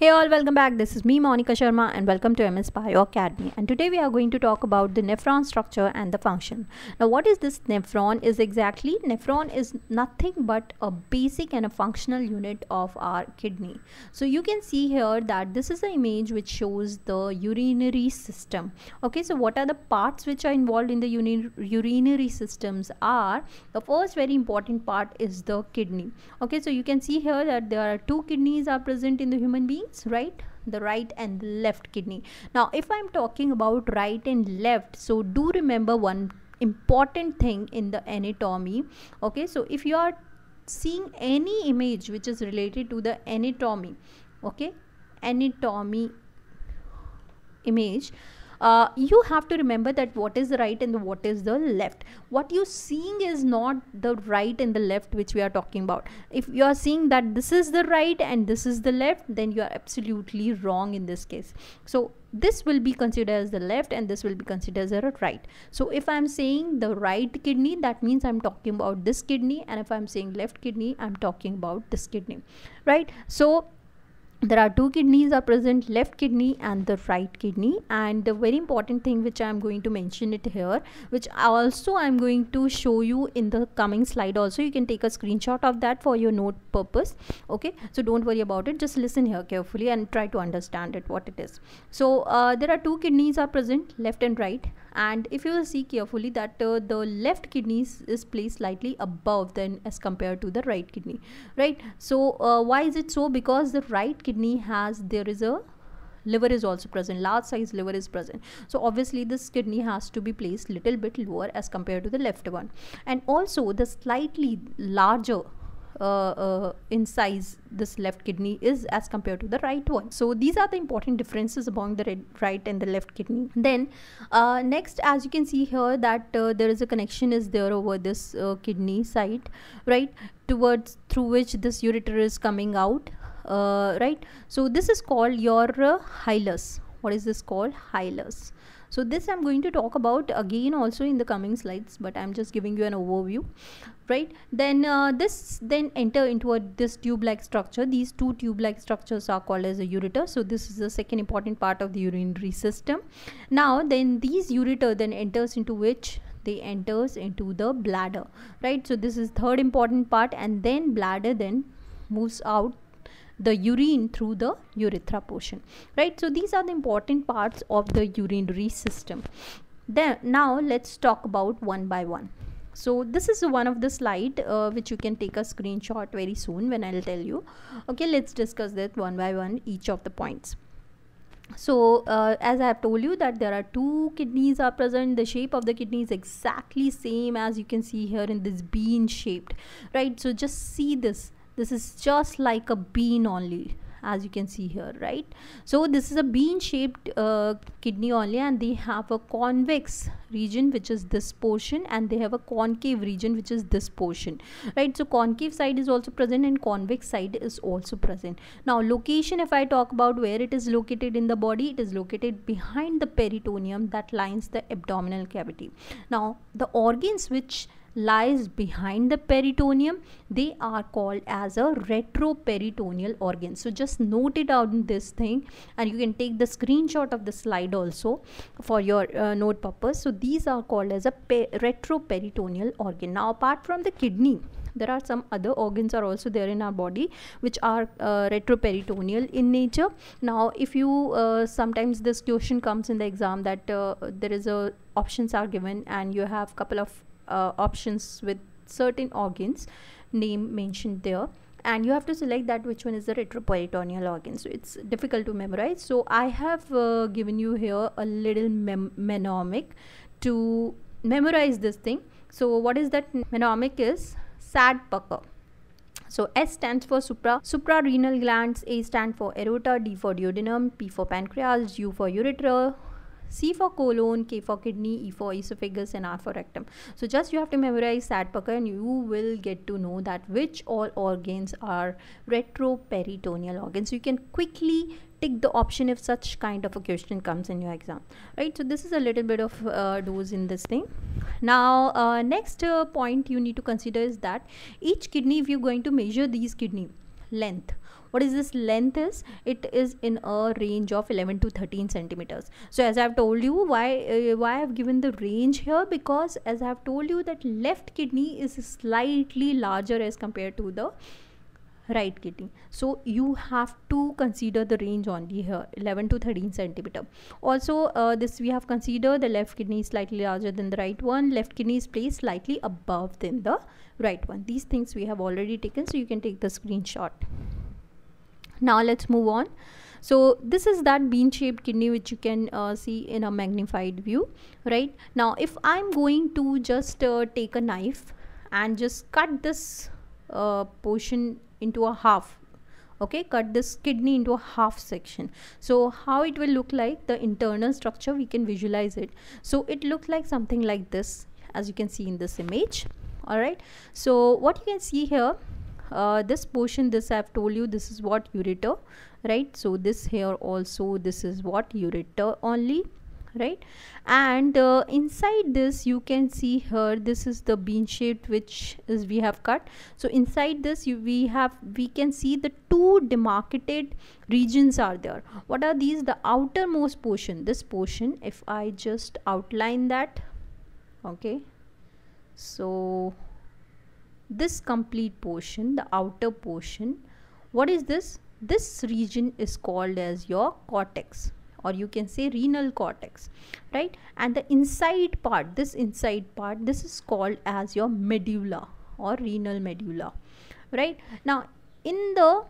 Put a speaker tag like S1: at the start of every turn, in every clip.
S1: Hey all, welcome back. This is me Monica Sharma and welcome to MS Bio Academy. And today we are going to talk about the nephron structure and the function. Now what is this nephron is exactly? Nephron is nothing but a basic and a functional unit of our kidney. So you can see here that this is an image which shows the urinary system. Okay, so what are the parts which are involved in the urinary systems are the first very important part is the kidney. Okay, so you can see here that there are two kidneys are present in the human being right the right and left kidney now if i'm talking about right and left so do remember one important thing in the anatomy okay so if you are seeing any image which is related to the anatomy okay anatomy image uh, you have to remember that what is the right and what is the left what you're seeing is not the right and the left which we are talking about if you are seeing that this is the right and this is the left then you are absolutely wrong in this case so this will be considered as the left and this will be considered as a right so if i'm saying the right kidney that means i'm talking about this kidney and if i'm saying left kidney i'm talking about this kidney right so there are two kidneys are present left kidney and the right kidney and the very important thing which i am going to mention it here which also i'm going to show you in the coming slide also you can take a screenshot of that for your note purpose okay so don't worry about it just listen here carefully and try to understand it what it is so uh, there are two kidneys are present left and right and if you will see carefully that uh, the left kidney is placed slightly above than as compared to the right kidney right so uh, why is it so because the right kidney has there is a liver is also present large size liver is present so obviously this kidney has to be placed little bit lower as compared to the left one and also the slightly larger uh, uh, in size this left kidney is as compared to the right one so these are the important differences among the red, right and the left kidney then uh, next as you can see here that uh, there is a connection is there over this uh, kidney side right towards through which this ureter is coming out uh, right so this is called your uh, hylus what is this called hylus so this i'm going to talk about again also in the coming slides but i'm just giving you an overview right then uh, this then enter into a this tube like structure these two tube like structures are called as a ureter so this is the second important part of the urinary system now then these ureter then enters into which they enters into the bladder right so this is third important part and then bladder then moves out the urine through the urethra portion right so these are the important parts of the urinary system then now let's talk about one by one so this is one of the slide uh, which you can take a screenshot very soon when i'll tell you okay let's discuss that one by one each of the points so uh, as i have told you that there are two kidneys are present the shape of the kidney is exactly same as you can see here in this bean shaped right so just see this this is just like a bean only as you can see here right so this is a bean shaped uh, kidney only and they have a convex region which is this portion and they have a concave region which is this portion right so concave side is also present and convex side is also present now location if i talk about where it is located in the body it is located behind the peritoneum that lines the abdominal cavity now the organs which lies behind the peritoneum they are called as a retroperitoneal organ so just note it out in this thing and you can take the screenshot of the slide also for your uh, note purpose so these are called as a retroperitoneal organ now apart from the kidney there are some other organs are also there in our body which are uh, retroperitoneal in nature now if you uh, sometimes this question comes in the exam that uh, there is a options are given and you have couple of uh, options with certain organs name mentioned there and you have to select that which one is the retroperitoneal organ so it's difficult to memorize so i have uh, given you here a little mnemonic to memorize this thing so what is that mnemonic is sad pucker so S stands for supra suprarenal glands, A stand for aorta, D for duodenum, P for pancreas, U for urethra, C for colon, K for kidney, E for esophagus and R for rectum. So just you have to memorize that pucker and you will get to know that which all organs are retroperitoneal organs. you can quickly tick the option if such kind of a question comes in your exam right so this is a little bit of uh, dose in this thing now uh, next uh, point you need to consider is that each kidney if you're going to measure these kidney length what is this length is it is in a range of 11 to 13 centimeters so as i've told you why uh, why i've given the range here because as i've told you that left kidney is slightly larger as compared to the right kidney so you have to consider the range only here 11 to 13 centimeter also uh, this we have considered the left kidney is slightly larger than the right one left kidney is placed slightly above than the right one these things we have already taken so you can take the screenshot now let's move on so this is that bean shaped kidney which you can uh, see in a magnified view right now if i'm going to just uh, take a knife and just cut this uh, portion into a half okay cut this kidney into a half section so how it will look like the internal structure we can visualize it so it looks like something like this as you can see in this image all right so what you can see here uh, this portion this i've told you this is what ureter right so this here also this is what ureter only right and uh, inside this you can see here this is the bean shaped which is we have cut so inside this you, we have we can see the two demarcated regions are there what are these the outermost portion this portion if i just outline that okay so this complete portion the outer portion what is this this region is called as your cortex or you can say renal cortex right and the inside part this inside part this is called as your medulla or renal medulla right now in the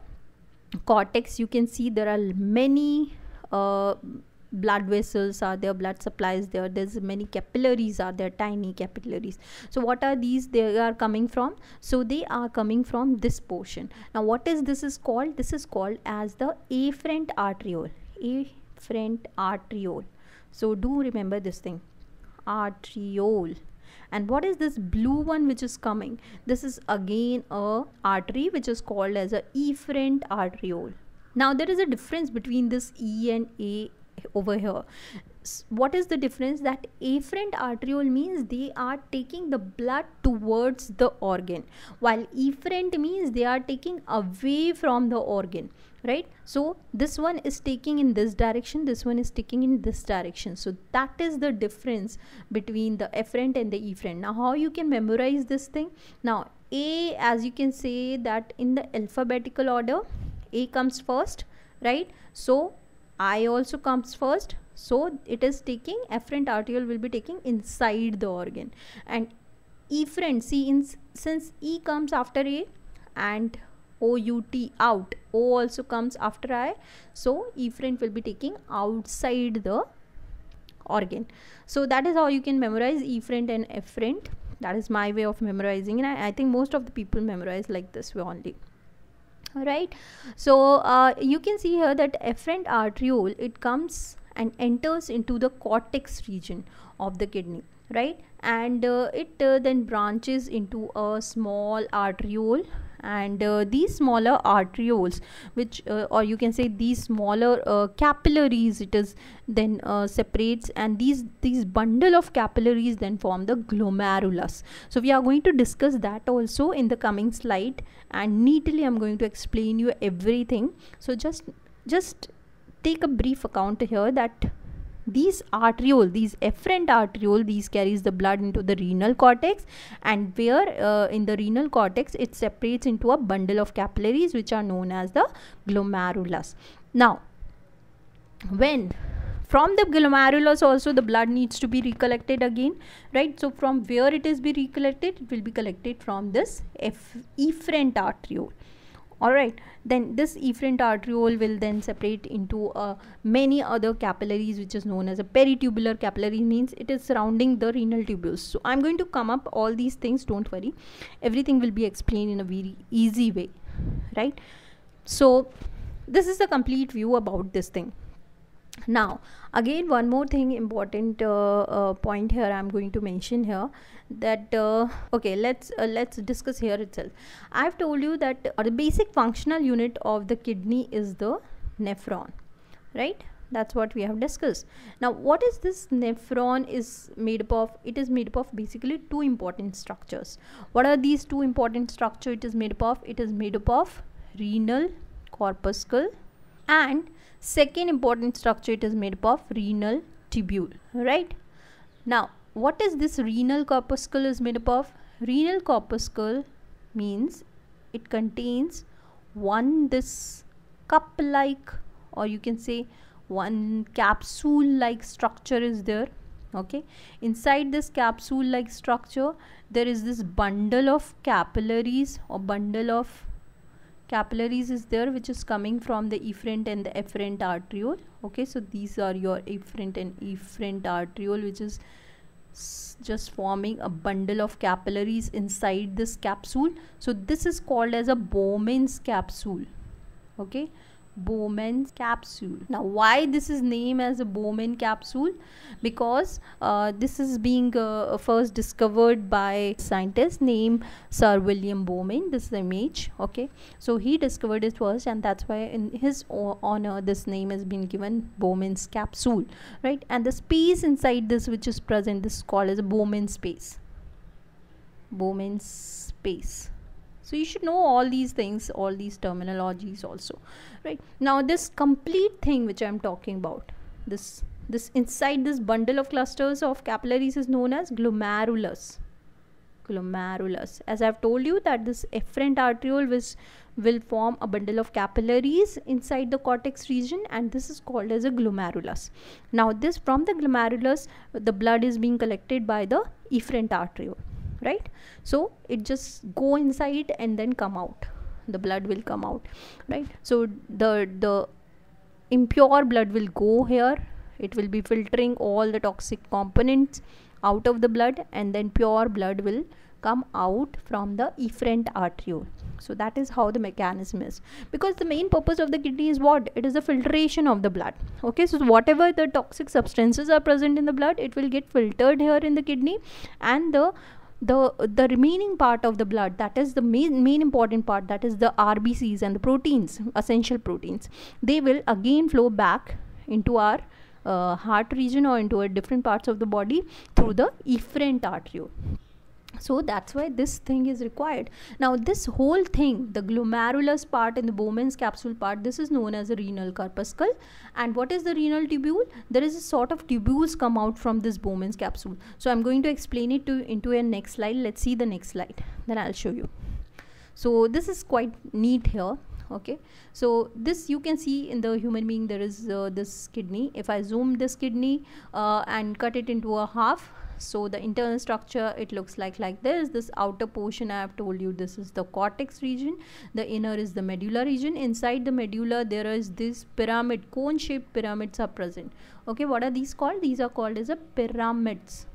S1: cortex you can see there are many uh, blood vessels are there blood supplies there there's many capillaries are there tiny capillaries so what are these they are coming from so they are coming from this portion now what is this is called this is called as the afferent arteriole afferent arteriole so do remember this thing arteriole and what is this blue one which is coming this is again a artery which is called as a efferent arteriole now there is a difference between this E and A over here what is the difference that afferent arteriole means they are taking the blood towards the organ while efferent means they are taking away from the organ right so this one is taking in this direction this one is taking in this direction so that is the difference between the efferent and the efferent now how you can memorize this thing now a as you can say that in the alphabetical order a comes first right so I also comes first. So it is taking efferent arteriole will be taking inside the organ and efferent see in, since E comes after A and out out o also comes after i so efferent will be taking outside the organ so that is how you can memorize efferent and efferent that is my way of memorizing and I, I think most of the people memorize like this way only right so uh, you can see here that efferent arteriole it comes and enters into the cortex region of the kidney right and uh, it uh, then branches into a small arteriole and uh, these smaller arterioles which uh, or you can say these smaller uh, capillaries it is then uh, separates and these these bundle of capillaries then form the glomerulus so we are going to discuss that also in the coming slide and neatly i'm going to explain you everything so just just take a brief account here that these arteriole these efferent arteriole these carries the blood into the renal cortex and where uh, in the renal cortex it separates into a bundle of capillaries which are known as the glomerulus now when from the glomerulus also the blood needs to be recollected again right so from where it is be recollected it will be collected from this efferent arteriole all right then this efferent arteriole will then separate into uh, many other capillaries which is known as a peritubular capillary means it is surrounding the renal tubules so i'm going to come up all these things don't worry everything will be explained in a very easy way right so this is the complete view about this thing now again one more thing important uh, uh, point here i'm going to mention here that uh, okay let's uh, let's discuss here itself i've told you that uh, the basic functional unit of the kidney is the nephron right that's what we have discussed now what is this nephron is made up of it is made up of basically two important structures what are these two important structure it is made up of it is made up of renal corpuscle and second important structure it is made up of renal tubule right now what is this renal corpuscle is made up of renal corpuscle means it contains one this cup like or you can say one capsule like structure is there okay inside this capsule like structure there is this bundle of capillaries or bundle of capillaries is there which is coming from the efferent and the efferent arteriole okay so these are your efferent and efferent arteriole which is just forming a bundle of capillaries inside this capsule so this is called as a Bowman's capsule okay Bowman's capsule. Now why this is named as a Bowman capsule? Because uh, this is being uh, uh, first discovered by scientist named Sir William Bowman. This is image okay. So he discovered it first and that's why in his honor this name has been given Bowman's capsule right. And the space inside this which is present this is called as Bowman space. Bowman's space so you should know all these things all these terminologies also right now this complete thing which i'm talking about this this inside this bundle of clusters of capillaries is known as glomerulus glomerulus as i've told you that this efferent arteriole which will form a bundle of capillaries inside the cortex region and this is called as a glomerulus now this from the glomerulus the blood is being collected by the efferent arteriole right so it just go inside and then come out the blood will come out right so the the impure blood will go here it will be filtering all the toxic components out of the blood and then pure blood will come out from the efferent arteriole so that is how the mechanism is because the main purpose of the kidney is what it is the filtration of the blood okay so whatever the toxic substances are present in the blood it will get filtered here in the kidney and the the the remaining part of the blood that is the main, main important part that is the rbcs and the proteins essential proteins they will again flow back into our uh, heart region or into a different parts of the body through the efferent artery so that's why this thing is required now this whole thing the glomerulus part in the bowman's capsule part this is known as a renal corpuscle and what is the renal tubule there is a sort of tubules come out from this bowman's capsule so i'm going to explain it to into a next slide let's see the next slide then i'll show you so this is quite neat here okay so this you can see in the human being there is uh, this kidney if i zoom this kidney uh, and cut it into a half so the internal structure it looks like like this this outer portion i have told you this is the cortex region the inner is the medulla region inside the medulla there is this pyramid cone shaped pyramids are present okay what are these called these are called as a pyramids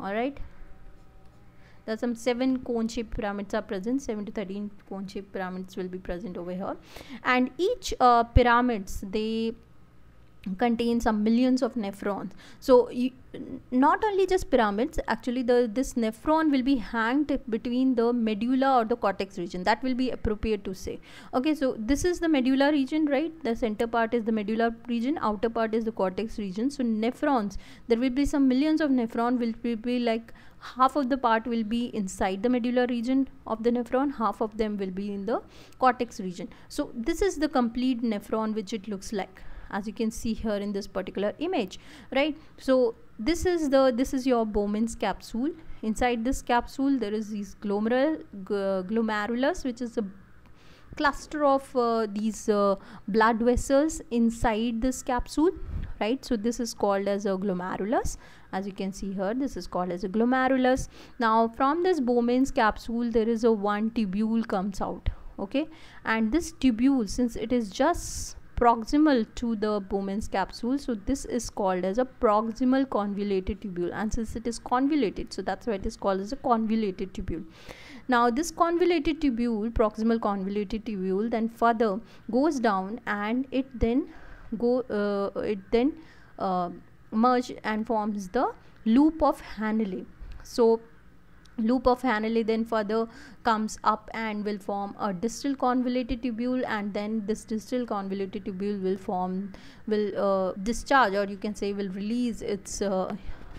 S1: all right there are some seven cone shaped pyramids are present 7 to 13 cone shaped pyramids will be present over here and each uh, pyramids they contain some millions of nephrons so you, not only just pyramids actually the this nephron will be hanged between the medulla or the cortex region that will be appropriate to say okay so this is the medulla region right the center part is the medulla region outer part is the cortex region so nephrons there will be some millions of nephron will be, be like half of the part will be inside the medulla region of the nephron half of them will be in the cortex region so this is the complete nephron which it looks like as you can see here in this particular image right so this is the this is your Bowman's capsule inside this capsule there is these glomerul glomerulus which is a cluster of uh, these uh, blood vessels inside this capsule right so this is called as a glomerulus as you can see here this is called as a glomerulus now from this Bowman's capsule there is a one tubule comes out okay and this tubule since it is just proximal to the Bowman's capsule so this is called as a proximal convoluted tubule and since it is convoluted so that's why it is called as a convoluted tubule now this convoluted tubule proximal convoluted tubule then further goes down and it then go uh, it then uh, merge and forms the loop of Hanley so loop of Henle then further comes up and will form a distal convoluted tubule and then this distal convoluted tubule will form will uh, discharge or you can say will release its uh,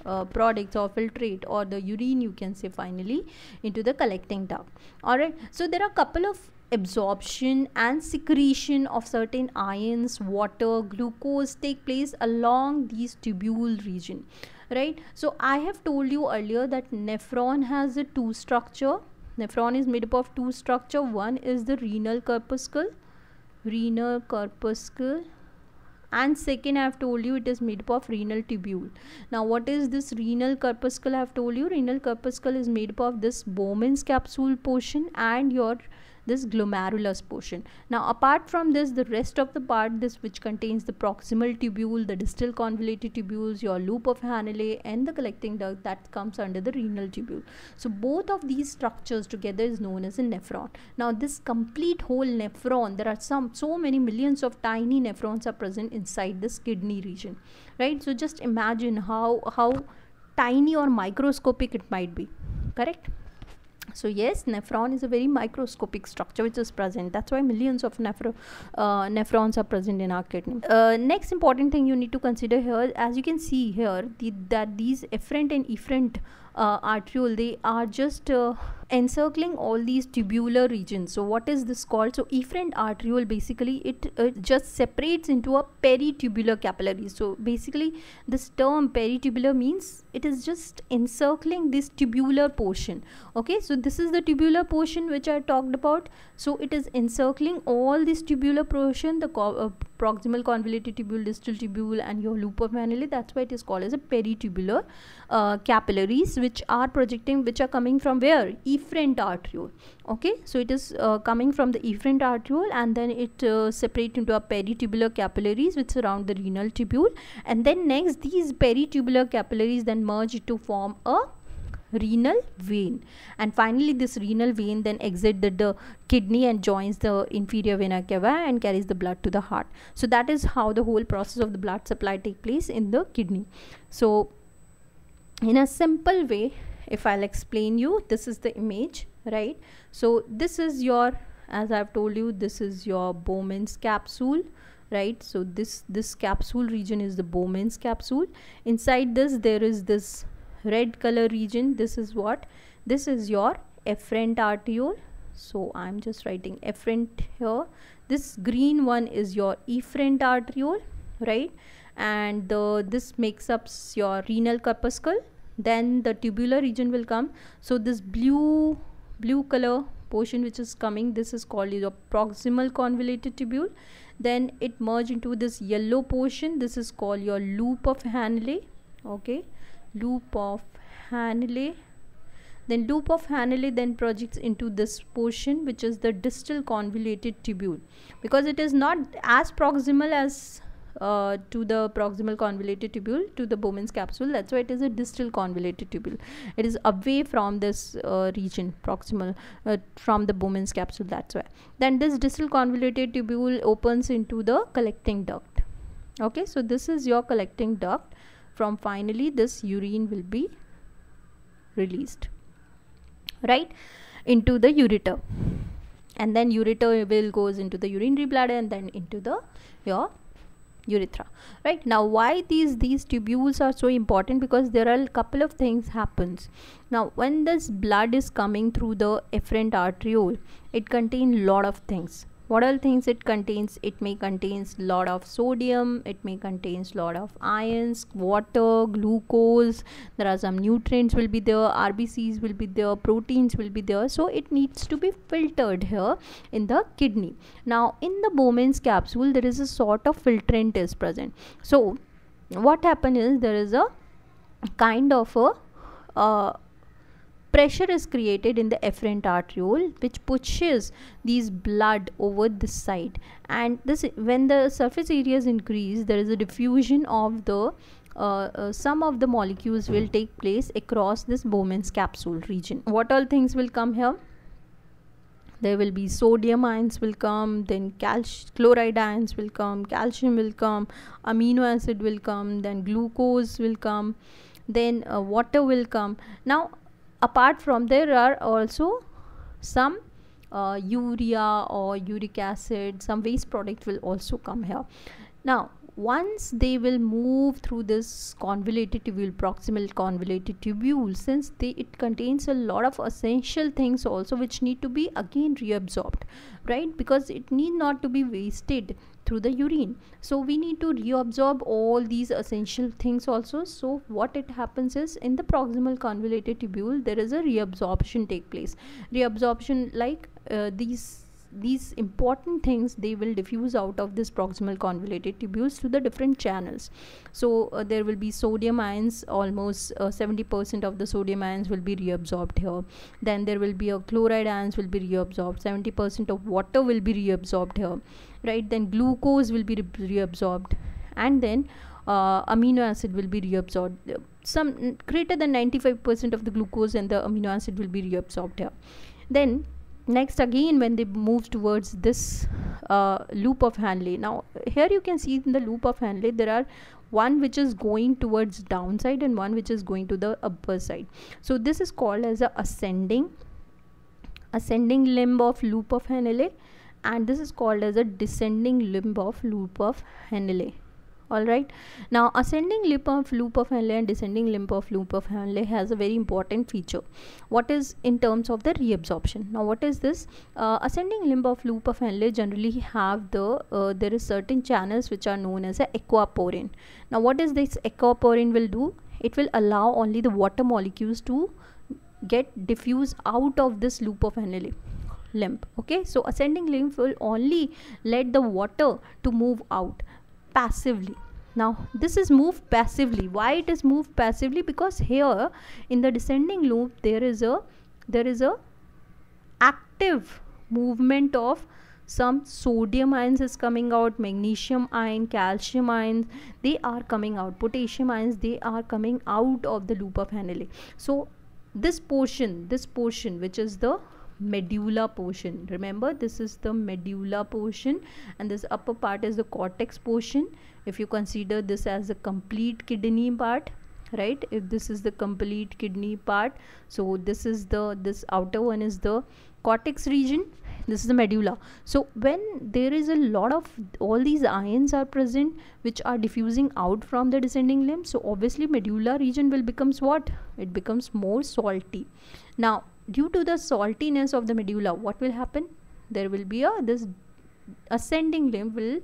S1: uh, products or filtrate or the urine you can say finally into the collecting duct all right so there are a couple of absorption and secretion of certain ions water glucose take place along these tubule region right so i have told you earlier that nephron has a two structure nephron is made up of two structure one is the renal corpuscle renal corpuscle and second i have told you it is made up of renal tubule now what is this renal corpuscle i have told you renal corpuscle is made up of this bowman's capsule portion and your this glomerulus portion now apart from this the rest of the part this which contains the proximal tubule the distal convoluted tubules your loop of Henle, and the collecting duct that comes under the renal tubule so both of these structures together is known as a nephron now this complete whole nephron there are some so many millions of tiny nephrons are present inside this kidney region right so just imagine how how tiny or microscopic it might be correct so yes, nephron is a very microscopic structure which is present. That's why millions of nephro, uh, nephrons are present in our kidney. Uh, next important thing you need to consider here, as you can see here, the, that these efferent and efferent uh, arteriole they are just uh, encircling all these tubular regions so what is this called so efferent arteriole basically it uh, just separates into a peritubular capillary so basically this term peritubular means it is just encircling this tubular portion okay so this is the tubular portion which i talked about so it is encircling all this tubular portion the uh, proximal convoluted tubule, distal tubule and your loop of Van That's why it is called as a peritubular uh, capillaries which are projecting which are coming from where? Efferent arteriole. Okay. So it is uh, coming from the efferent arteriole and then it uh, separates into a peritubular capillaries which surround the renal tubule and then next these peritubular capillaries then merge to form a renal vein and finally this renal vein then exits the, the, kidney and joins the inferior vena cava and carries the blood to the heart so that is how the whole process of the blood supply take place in the kidney so in a simple way if i'll explain you this is the image right so this is your as i've told you this is your bowman's capsule right so this this capsule region is the bowman's capsule inside this there is this red color region this is what this is your efferent arteriole so i'm just writing efferent here this green one is your efferent arteriole right and the, this makes up your renal corpuscle then the tubular region will come so this blue blue color portion which is coming this is called your proximal convoluted tubule then it merge into this yellow portion this is called your loop of Hanley okay loop of Hanley then loop of Hanley then projects into this portion which is the distal convoluted tubule because it is not as proximal as uh, to the proximal convoluted tubule to the Bowman's capsule that's why it is a distal convoluted tubule it is away from this uh, region proximal uh, from the Bowman's capsule that's why then this distal convoluted tubule opens into the collecting duct okay so this is your collecting duct from finally this urine will be released right into the ureter and then ureter will goes into the urinary bladder and then into the your urethra right now why these these tubules are so important because there are a couple of things happens now when this blood is coming through the efferent arteriole it contain lot of things what all things it contains it may contains lot of sodium it may contains lot of ions water glucose there are some nutrients will be there rbcs will be there proteins will be there so it needs to be filtered here in the kidney now in the bowman's capsule there is a sort of filtrant is present so what happen is there is a kind of a uh, pressure is created in the efferent arteriole which pushes these blood over this side and this when the surface area is increased there is a diffusion of the uh, uh, some of the molecules will take place across this Bowman's capsule region. What all things will come here? There will be sodium ions will come, then chloride ions will come, calcium will come, amino acid will come, then glucose will come, then uh, water will come. Now apart from there are also some uh, urea or uric acid some waste product will also come here now once they will move through this convoluted tubule proximal convoluted tubule since they, it contains a lot of essential things also which need to be again reabsorbed right because it need not to be wasted through the urine so we need to reabsorb all these essential things also so what it happens is in the proximal convoluted tubule there is a reabsorption take place reabsorption like uh, these these important things they will diffuse out of this proximal convoluted tubules to the different channels so uh, there will be sodium ions almost 70% uh, of the sodium ions will be reabsorbed here then there will be a chloride ions will be reabsorbed 70% of water will be reabsorbed here right then glucose will be re reabsorbed and then uh, amino acid will be reabsorbed. Some greater than 95% of the glucose and the amino acid will be reabsorbed here. Then next again when they move towards this uh, loop of Hanley now here you can see in the loop of Hanley there are one which is going towards downside and one which is going to the upper side so this is called as a ascending ascending limb of loop of Hanley and this is called as a descending limb of loop of Hanley alright now ascending limb of loop of Henle and descending limb of loop of Henle has a very important feature what is in terms of the reabsorption now what is this uh, ascending limb of loop of Henle generally have the uh, there is certain channels which are known as a aquaporin now what is this aquaporin will do it will allow only the water molecules to get diffused out of this loop of Henle limb okay so ascending limb will only let the water to move out passively now this is moved passively why it is moved passively because here in the descending loop there is a there is a active movement of some sodium ions is coming out magnesium ion calcium ions they are coming out potassium ions they are coming out of the loop of Henle so this portion this portion which is the medulla portion remember this is the medulla portion and this upper part is the cortex portion if you consider this as the complete kidney part right if this is the complete kidney part so this is the this outer one is the cortex region this is the medulla so when there is a lot of all these ions are present which are diffusing out from the descending limb so obviously medulla region will becomes what it becomes more salty now due to the saltiness of the medulla what will happen there will be a this ascending limb will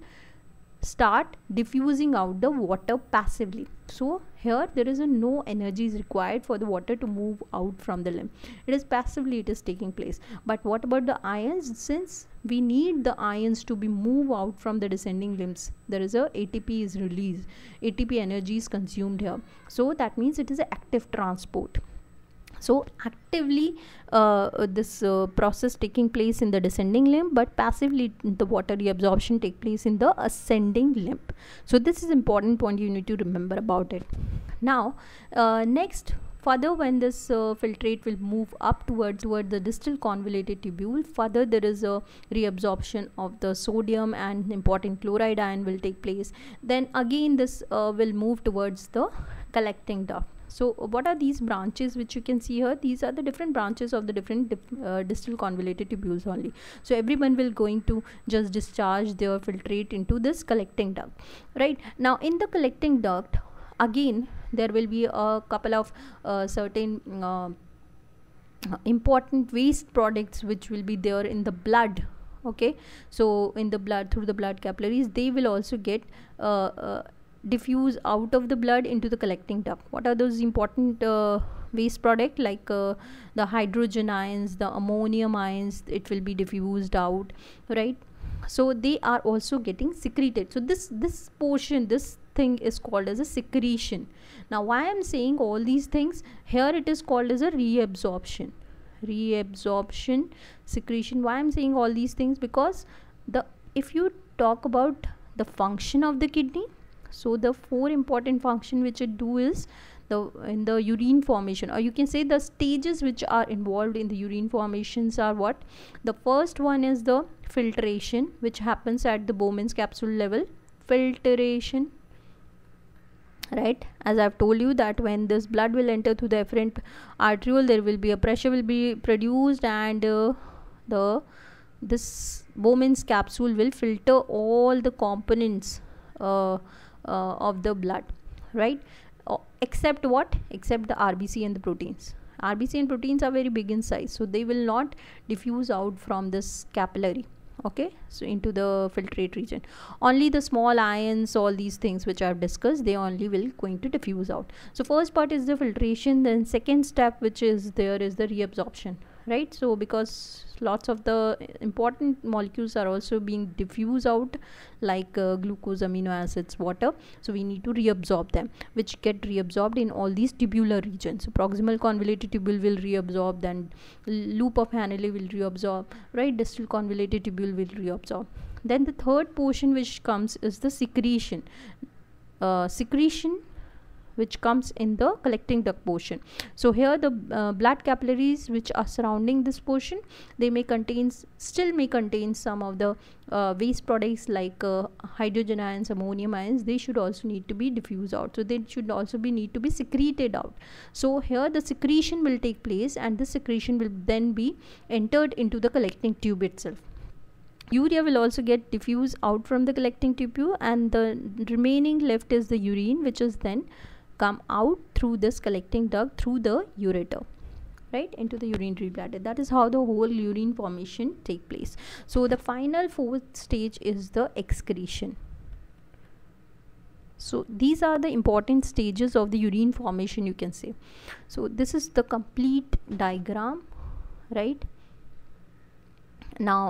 S1: start diffusing out the water passively so here there is no energy is required for the water to move out from the limb it is passively it is taking place but what about the ions since we need the ions to be move out from the descending limbs there is a atp is released atp energy is consumed here so that means it is an active transport so actively uh, this uh, process taking place in the descending limb but passively the water reabsorption take place in the ascending limb so this is important point you need to remember about it now uh, next further when this uh, filtrate will move up toward toward the distal convoluted tubule further there is a reabsorption of the sodium and important chloride ion will take place then again this uh, will move towards the collecting duct so what are these branches which you can see here these are the different branches of the different dip, uh, distal convoluted tubules only so everyone will going to just discharge their filtrate into this collecting duct right now in the collecting duct again there will be a couple of uh, certain uh, important waste products which will be there in the blood okay so in the blood through the blood capillaries they will also get uh, uh diffuse out of the blood into the collecting duct what are those important uh, waste product like uh, the hydrogen ions the ammonium ions it will be diffused out right so they are also getting secreted so this this portion this thing is called as a secretion now why i'm saying all these things here it is called as a reabsorption reabsorption secretion why i'm saying all these things because the if you talk about the function of the kidney so the four important function which it do is the in the urine formation or you can say the stages which are involved in the urine formations are what the first one is the filtration which happens at the Bowman's capsule level filtration right as i've told you that when this blood will enter through the efferent arteriole there will be a pressure will be produced and uh, the this Bowman's capsule will filter all the components uh, uh, of the blood right uh, except what except the rbc and the proteins rbc and proteins are very big in size so they will not diffuse out from this capillary okay so into the filtrate region only the small ions all these things which i have discussed they only will going to diffuse out so first part is the filtration then second step which is there is the reabsorption right so because lots of the important molecules are also being diffused out like uh, glucose amino acids water so we need to reabsorb them which get reabsorbed in all these tubular regions so proximal convoluted tubule will reabsorb then loop of Henle will reabsorb right distal convoluted tubule will reabsorb then the third portion which comes is the secretion uh, secretion which comes in the collecting duct portion so here the uh, blood capillaries which are surrounding this portion they may contain still may contain some of the uh, waste products like uh, hydrogen ions ammonium ions they should also need to be diffused out so they should also be need to be secreted out so here the secretion will take place and the secretion will then be entered into the collecting tube itself urea will also get diffused out from the collecting tube and the remaining left is the urine which is then come out through this collecting duct through the ureter right into the urinary bladder that is how the whole urine formation take place so the final fourth stage is the excretion so these are the important stages of the urine formation you can say so this is the complete diagram right now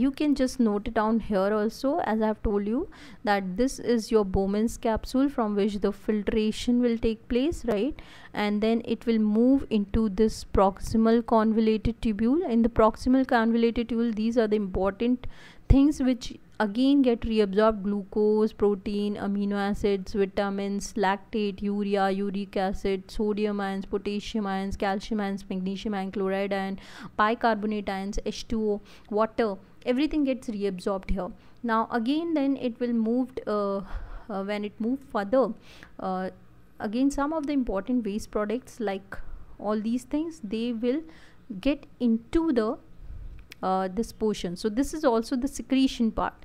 S1: you can just note it down here also as I have told you that this is your Bowman's capsule from which the filtration will take place right and then it will move into this proximal convoluted tubule in the proximal convoluted tubule these are the important things which again get reabsorbed glucose protein amino acids vitamins lactate urea uric acid sodium ions potassium ions calcium ions magnesium ion chloride ion bicarbonate ions h2o water everything gets reabsorbed here now again then it will moved uh, uh, when it move further uh, again some of the important waste products like all these things they will get into the uh, this portion so this is also the secretion part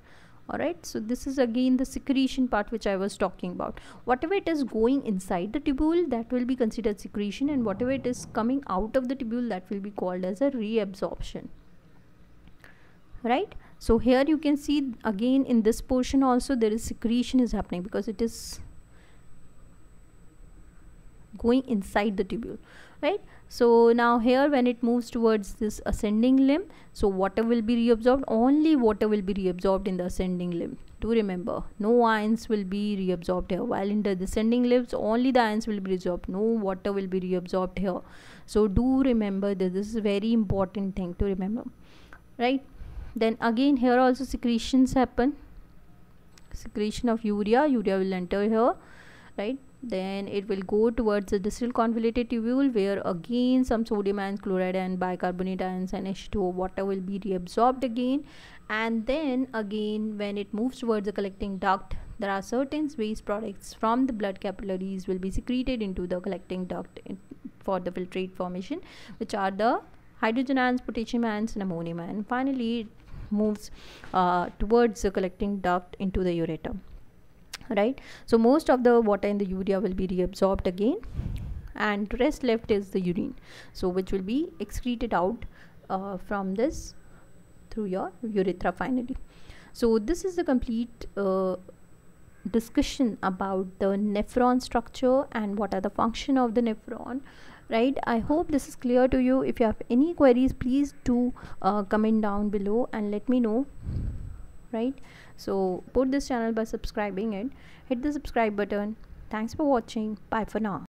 S1: alright so this is again the secretion part which I was talking about whatever it is going inside the tubule that will be considered secretion and whatever it is coming out of the tubule that will be called as a reabsorption right so here you can see again in this portion also there is secretion is happening because it is going inside the tubule right so now here when it moves towards this ascending limb so water will be reabsorbed only water will be reabsorbed in the ascending limb do remember no ions will be reabsorbed here while in the descending limbs only the ions will be reabsorbed no water will be reabsorbed here so do remember that this is a very important thing to remember right then again here also secretions happen secretion of urea urea will enter here right then it will go towards the distal convoluted tubule where again some sodium ions chloride and bicarbonate ions and H2O water will be reabsorbed again and then again when it moves towards the collecting duct there are certain waste products from the blood capillaries will be secreted into the collecting duct in, for the filtrate formation which are the hydrogen ions potassium ions and ammonium ion finally moves uh, towards the collecting duct into the ureter right so most of the water in the urea will be reabsorbed again and rest left is the urine so which will be excreted out uh, from this through your urethra finally so this is the complete uh, discussion about the nephron structure and what are the function of the nephron right i hope this is clear to you if you have any queries please do uh, comment down below and let me know right so put this channel by subscribing it hit the subscribe button thanks for watching bye for now